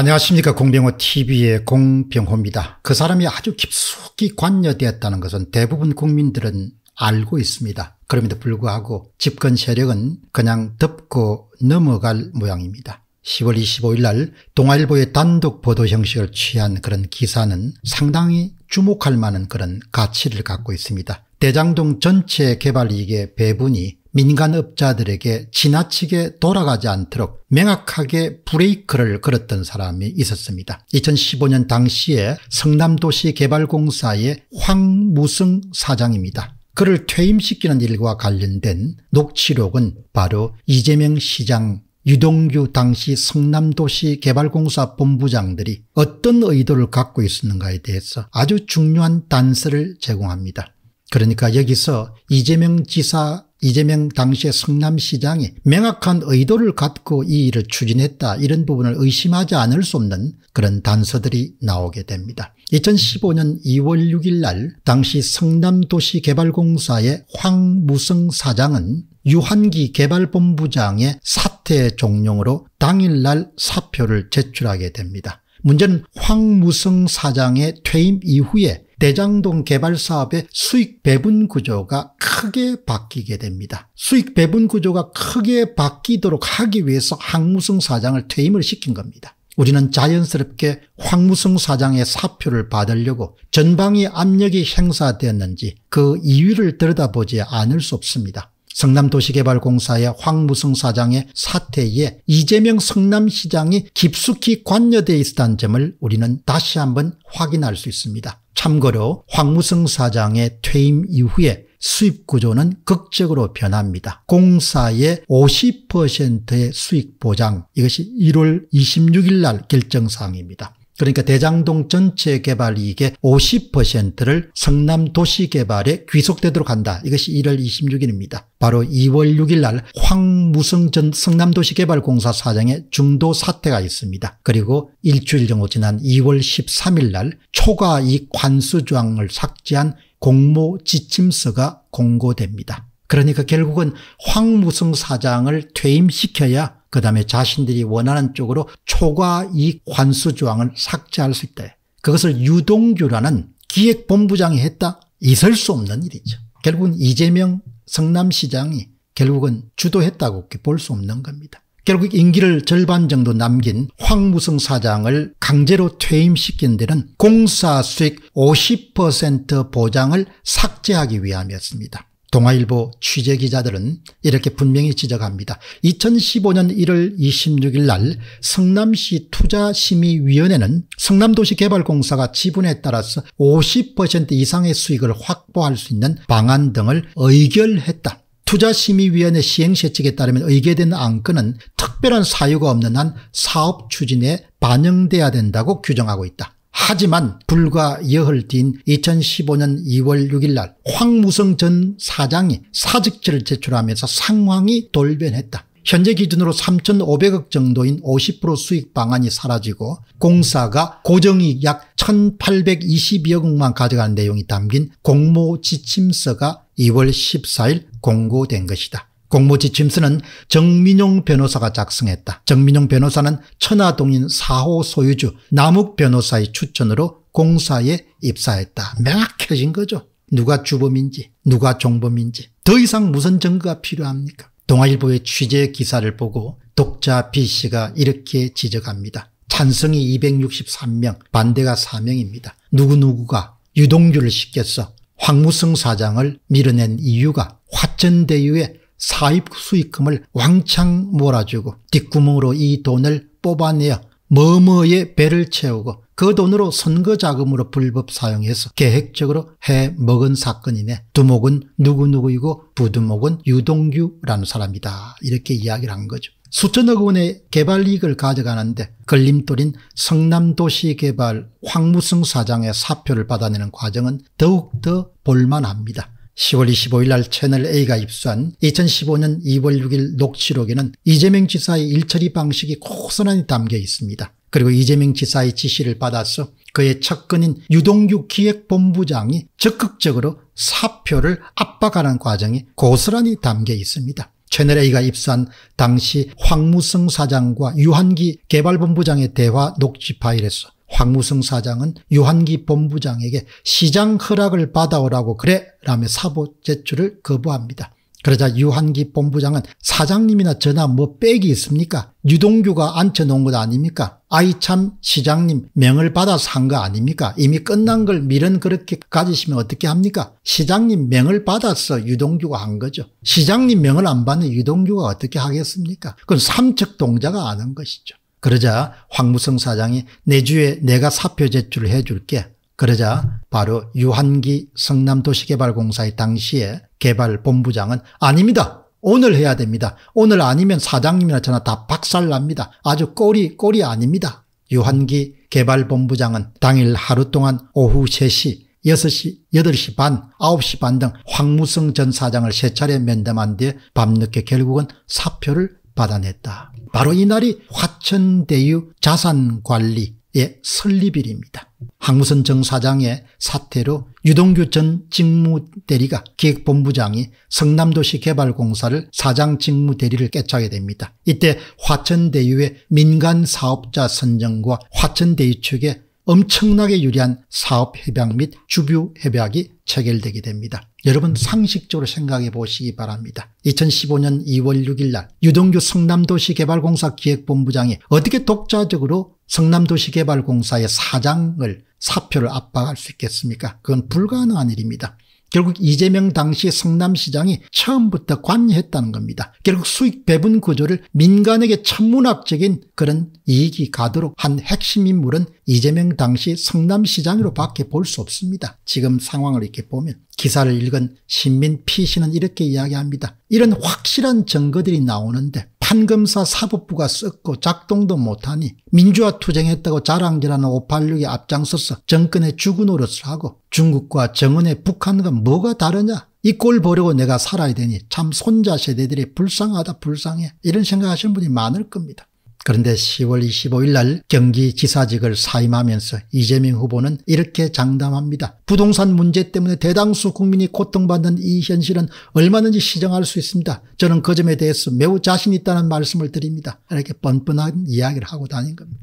안녕하십니까 공병호 TV의 공병호입니다. 그 사람이 아주 깊숙이 관여되었다는 것은 대부분 국민들은 알고 있습니다. 그럼에도 불구하고 집권 세력은 그냥 덮고 넘어갈 모양입니다. 10월 25일 날 동아일보의 단독 보도 형식을 취한 그런 기사는 상당히 주목할 만한 그런 가치를 갖고 있습니다. 대장동 전체 개발 이익의 배분이 민간업자들에게 지나치게 돌아가지 않도록 명확하게 브레이크를 걸었던 사람이 있었습니다. 2015년 당시에 성남도시개발공사의 황무승 사장입니다. 그를 퇴임시키는 일과 관련된 녹취록은 바로 이재명 시장 유동규 당시 성남도시 개발공사 본부장들이 어떤 의도를 갖고 있었는가에 대해서 아주 중요한 단서를 제공합니다. 그러니까 여기서 이재명 지사 이재명 당시의 성남시장이 명확한 의도를 갖고 이 일을 추진했다 이런 부분을 의심하지 않을 수 없는 그런 단서들이 나오게 됩니다. 2015년 2월 6일 날 당시 성남도시개발공사의 황무성 사장은 유한기 개발본부장의 사퇴 종용으로 당일날 사표를 제출하게 됩니다. 문제는 황무성 사장의 퇴임 이후에 대장동 개발 사업의 수익 배분 구조가 크게 바뀌게 됩니다. 수익 배분 구조가 크게 바뀌도록 하기 위해서 황무성 사장을 퇴임을 시킨 겁니다. 우리는 자연스럽게 황무성 사장의 사표를 받으려고 전방위 압력이 행사되었는지 그 이유를 들여다보지 않을 수 없습니다. 성남도시개발공사의 황무승 사장의 사태에 이재명 성남시장이 깊숙이 관여돼 있었다는 점을 우리는 다시 한번 확인할 수 있습니다. 참고로 황무승 사장의 퇴임 이후에 수입 구조는 극적으로 변합니다. 공사의 50%의 수익 보장 이것이 1월 26일 날 결정사항입니다. 그러니까 대장동 전체 개발 이익의 50%를 성남 도시 개발에 귀속되도록 한다. 이것이 1월 26일입니다. 바로 2월 6일 날 황무성 전 성남도시개발공사 사장의 중도 사태가 있습니다. 그리고 일주일 정도 지난 2월 13일 날 초과이익 관수조항을 삭제한 공모 지침서가 공고됩니다. 그러니까 결국은 황무성 사장을 퇴임시켜야 그 다음에 자신들이 원하는 쪽으로 초과 이익 환수 조항을 삭제할 수 있다. 그것을 유동규라는 기획본부장이 했다? 있을 수 없는 일이죠. 결국은 이재명 성남시장이 결국은 주도했다고 볼 수 없는 겁니다. 결국 임기를 절반 정도 남긴 황무성 사장을 강제로 퇴임시킨 데는 공사 수익 50% 보장을 삭제하기 위함이었습니다. 동아일보 취재기자들은 이렇게 분명히 지적합니다. 2015년 1월 26일 날 성남시 투자심의위원회는 성남도시개발공사가 지분에 따라서 50% 이상의 수익을 확보할 수 있는 방안 등을 의결했다. 투자심의위원회 시행세칙에 따르면 의결된 안건은 특별한 사유가 없는 한 사업 추진에 반영돼야 된다고 규정하고 있다. 하지만 불과 여흘 뒤인 2015년 2월 6일 날 황무성 전 사장이 사직서를 제출하면서 상황이 돌변했다. 현재 기준으로 3,500억 정도인 50% 수익 방안이 사라지고 공사가 고정이익 약 1,822억만 가져가는 내용이 담긴 공모 지침서가 2월 14일 공고된 것이다. 공모지침서는 정민용 변호사가 작성했다. 정민용 변호사는 천화동인 4호 소유주 남욱 변호사의 추천으로 공사에 입사했다. 명확해진 거죠. 누가 주범인지 누가 종범인지 더 이상 무슨 증거가 필요합니까? 동아일보의 취재 기사를 보고 독자 B씨가 이렇게 지적합니다. 찬성이 263명 반대가 4명입니다. 누구누구가 유동규를 시켰어 황무성 사장을 밀어낸 이유가 화천대유의 사입 수익금을 왕창 몰아주고 뒷구멍으로 이 돈을 뽑아내어 머머의 배를 채우고 그 돈으로 선거 자금으로 불법 사용해서 계획적으로 해먹은 사건이네. 두목은 누구누구이고 부두목은 유동규라는 사람이다. 이렇게 이야기를 한 거죠. 수천억 원의 개발 이익을 가져가는데 걸림돌인 성남도시개발 황무승 사장의 사표를 받아내는 과정은 더욱더 볼만합니다. 10월 25일 날 채널A가 입수한 2015년 2월 6일 녹취록에는 이재명 지사의 일처리 방식이 고스란히 담겨 있습니다. 그리고 이재명 지사의 지시를 받아서 그의 측근인 유동규 기획본부장이 적극적으로 사표를 압박하는 과정이 고스란히 담겨 있습니다. 채널A가 입수한 당시 황무성 사장과 유한기 개발본부장의 대화 녹취 파일에서 황무성 사장은 유한기 본부장에게 시장 허락을 받아오라고 그래 라며 사보 제출을 거부합니다. 그러자 유한기 본부장은 사장님이나 저나 뭐 빽이 있습니까? 유동규가 앉혀놓은 것 아닙니까? 아이참 시장님 명을 받아서 한 거 아닙니까? 이미 끝난 걸 미련 그렇게 가지시면 어떻게 합니까? 시장님 명을 받아서 유동규가 한 거죠. 시장님 명을 안 받는 유동규가 어떻게 하겠습니까? 그건 삼척동자가 아는 것이죠. 그러자 황무성 사장이 내 주에 내가 사표 제출을 해줄게. 그러자 바로 유한기 성남도시개발공사의 당시에 개발본부장은 아닙니다. 오늘 해야 됩니다. 오늘 아니면 사장님이나 저나 다 박살납니다. 아주 꼴이 꼴이 아닙니다. 유한기 개발본부장은 당일 하루 동안 오후 3시 6시, 8시 반, 9시 반 등 황무성 전 사장을 세 차례 면담한 뒤에 밤늦게 결국은 사표를 받아냈다. 바로 이날이 화천대유 자산관리의 설립일입니다. 항무선 정사장의 사태로 유동규 전 직무대리가 기획본부장이 성남도시 개발공사를 사장 직무대리를 깨차게 됩니다. 이때 화천대유의 민간사업자 선정과 화천대유 측의 엄청나게 유리한 사업협약 및 주주협약이 체결되게 됩니다. 여러분 상식적으로 생각해 보시기 바랍니다. 2015년 2월 6일 날 유동규 성남도시개발공사 기획본부장이 어떻게 독자적으로 성남도시개발공사의 사장을 사표를 압박할 수 있겠습니까? 그건 불가능한 일입니다. 결국 이재명 당시 성남시장이 처음부터 관여했다는 겁니다. 결국 수익 배분 구조를 민간에게 천문학적인 그런 이익이 가도록 한 핵심 인물은 이재명 당시 성남시장으로 밖에 볼 수 없습니다. 지금 상황을 이렇게 보면 기사를 읽은 신민 피씨는 이렇게 이야기합니다. 이런 확실한 증거들이 나오는데 판검사 사법부가 썼고 작동도 못하니 민주화 투쟁했다고 자랑질하는 5 8 6이 앞장서서 정권의 죽은 노릇을 하고 중국과 정은의 북한과 뭐가 다르냐 이 꼴 보려고 내가 살아야 되니 참 손자 세대들이 불쌍하다 불쌍해 이런 생각하시는 분이 많을 겁니다. 그런데 10월 25일 날 경기지사직을 사임하면서 이재명 후보는 이렇게 장담합니다. 부동산 문제 때문에 대당수 국민이 고통받는 이 현실은 얼마든지 시정할 수 있습니다. 저는 그 점에 대해서 매우 자신 있다는 말씀을 드립니다. 이렇게 뻔뻔한 이야기를 하고 다닌 겁니다.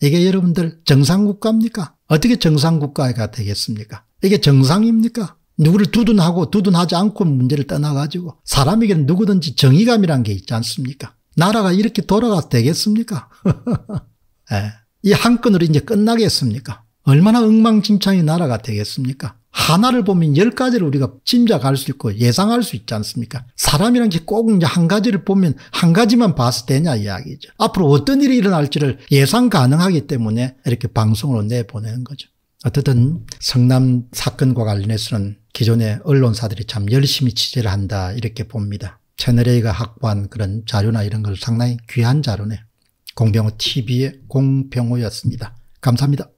이게 여러분들 정상국가입니까? 어떻게 정상국가가 되겠습니까? 이게 정상입니까? 누구를 두둔하고 두둔하지 않고 문제를 떠나가지고 사람에게는 누구든지 정의감이란 게 있지 않습니까? 나라가 이렇게 돌아가되겠습니까? 예. 이한 건으로 이제 끝나겠습니까? 얼마나 엉망진창이 나라가 되겠습니까? 하나를 보면 열 가지를 우리가 짐작할 수 있고 예상할 수 있지 않습니까? 사람이란 게 꼭 이제 한 가지를 보면 한 가지만 봐서 되냐 이야기죠. 앞으로 어떤 일이 일어날지를 예상 가능하기 때문에 이렇게 방송으로 내보내는 거죠. 어쨌든 성남 사건과 관련해서는 기존의 언론사들이 참 열심히 취재를 한다 이렇게 봅니다. 채널A가 확보한 그런 자료나 이런 걸 상당히 귀한 자료네 공병호 TV의 공병호였습니다. 감사합니다.